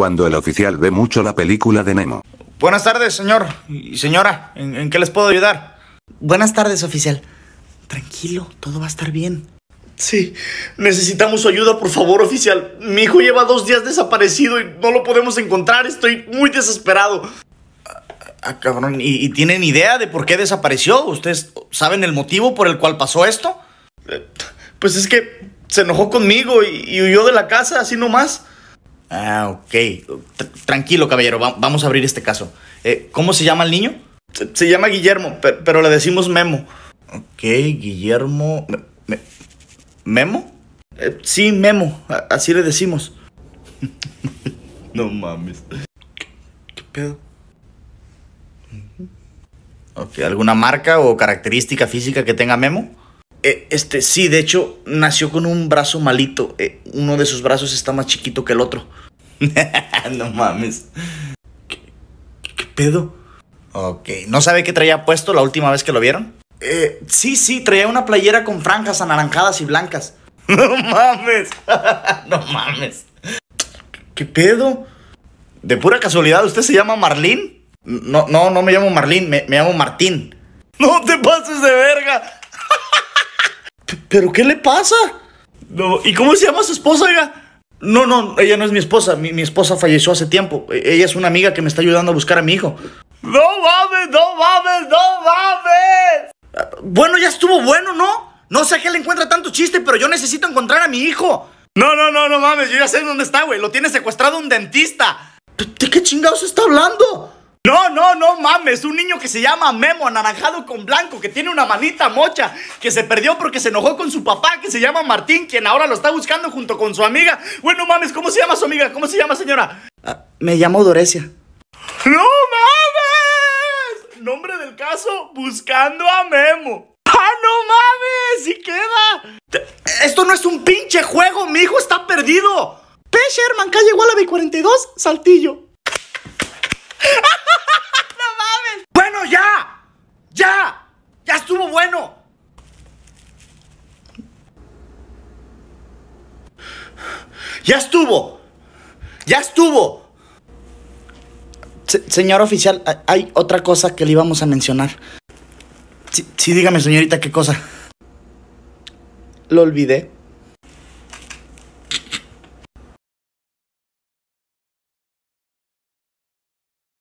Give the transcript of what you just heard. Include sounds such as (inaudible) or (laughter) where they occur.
cuando el oficial ve mucho la película de Nemo. Buenas tardes, señor y señora. ¿En, qué les puedo ayudar? Buenas tardes, oficial. Tranquilo, todo va a estar bien. Sí, necesitamos su ayuda, por favor, oficial. Mi hijo lleva dos días desaparecido y no lo podemos encontrar. Estoy muy desesperado. Ah, ah cabrón, ¿Y, tienen idea de por qué desapareció? ¿Ustedes saben el motivo por el cual pasó esto? Eh, pues es que se enojó conmigo y, y, huyó de la casa, así nomás. Ah, ok. Tranquilo, caballero, vamos a abrir este caso. Eh, ¿Cómo se llama el niño? Se, llama Guillermo, pero, le decimos Memo. Ok, Guillermo... ¿Memo? Eh, sí, Memo, así le decimos. (laughs) no mames. ¿Qué, pedo? Okay. ¿Alguna marca o característica física que tenga Memo? Eh, este, sí, de hecho, nació con un brazo malito. Eh, uno de sus brazos está más chiquito que el otro. (laughs) no mames. ¿Qué, pedo? Ok, ¿no sabe qué traía puesto la última vez que lo vieron? Eh, sí, sí, traía una playera con franjas anaranjadas y blancas. (laughs) no mames. (laughs) no mames. ¿Qué, pedo? De pura casualidad, ¿usted se llama Marlín? No, no, no me llamo Marlín, me, me llamo Martín. No te pases de verga. ¿Pero qué le pasa? ¿Y cómo se llama su esposa, oiga? No, no, ella no es mi esposa. Mi, mi esposa falleció hace tiempo. E, ella es una amiga que me está ayudando a buscar a mi hijo. ¡No mames, no mames, no mames! Ah, bueno, ya estuvo bueno, ¿no? No sé a qué le encuentra tanto chiste, pero yo necesito encontrar a mi hijo. No, no, no, no mames, yo ya sé dónde está, güey. Lo tiene secuestrado un dentista. ¿De qué chingados está hablando? No, no, no mames. Un niño que se llama Memo, anaranjado con blanco, que tiene una manita mocha, que se perdió porque se enojó con su papá, que se llama Martín, quien ahora lo está buscando junto con su amiga. Bueno, mames, ¿cómo se llama su amiga? ¿Cómo se llama, señora? Ah, me llamo Dorecia. ¡No mames! Nombre del caso, buscando a Memo. ¡Ah, no mames! ¡Y queda! Esto no es un pinche juego, mi hijo está perdido. P. Sherman, calle b 42, Saltillo. bueno. Ya estuvo. Ya estuvo. señor oficial, hay otra cosa que le íbamos a mencionar. sí, dígame, señorita, qué cosa. Lo olvidé.